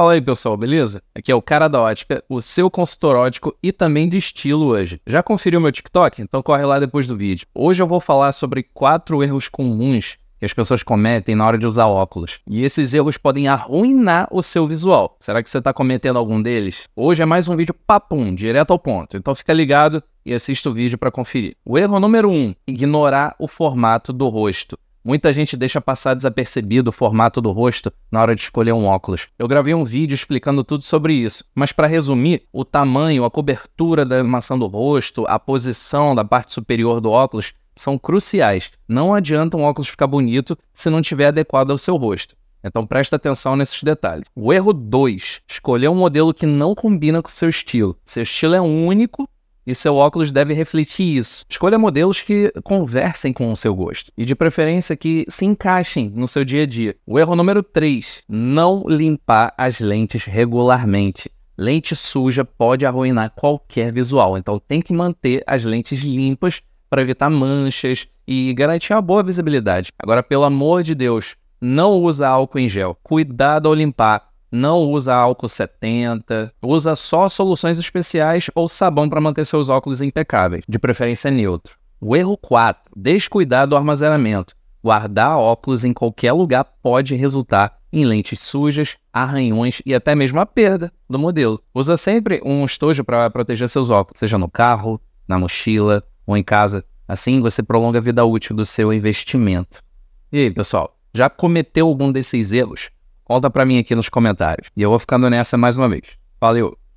Fala aí, pessoal, beleza? Aqui é o Cara da Ótica, o seu consultor ótico e também de estilo hoje. Já conferiu meu TikTok? Então corre lá depois do vídeo. Hoje eu vou falar sobre quatro erros comuns que as pessoas cometem na hora de usar óculos. E esses erros podem arruinar o seu visual. Será que você está cometendo algum deles? Hoje é mais um vídeo papum, direto ao ponto. Então fica ligado e assista o vídeo para conferir. O erro número um, ignorar o formato do rosto. Muita gente deixa passar desapercebido o formato do rosto na hora de escolher um óculos. Eu gravei um vídeo explicando tudo sobre isso, mas para resumir, o tamanho, a cobertura da maçã do rosto, a posição da parte superior do óculos são cruciais. Não adianta um óculos ficar bonito se não tiver adequado ao seu rosto. Então presta atenção nesses detalhes. O erro 2: escolher um modelo que não combina com o seu estilo. Seu estilo é único e seu óculos deve refletir isso. Escolha modelos que conversem com o seu gosto e de preferência que se encaixem no seu dia a dia. O erro número 3: não limpar as lentes regularmente. Lente suja pode arruinar qualquer visual, então tem que manter as lentes limpas para evitar manchas e garantir uma boa visibilidade. Agora, pelo amor de Deus, não usa álcool em gel. Cuidado ao limpar não usa álcool 70, usa só soluções especiais ou sabão para manter seus óculos impecáveis, de preferência neutro. O erro 4: descuidar do armazenamento. Guardar óculos em qualquer lugar pode resultar em lentes sujas, arranhões e até mesmo a perda do modelo. Usa sempre um estojo para proteger seus óculos, seja no carro, na mochila ou em casa. Assim você prolonga a vida útil do seu investimento. E aí, pessoal, já cometeu algum desses erros? Conta para mim aqui nos comentários. E eu vou ficando nessa mais uma vez. Valeu!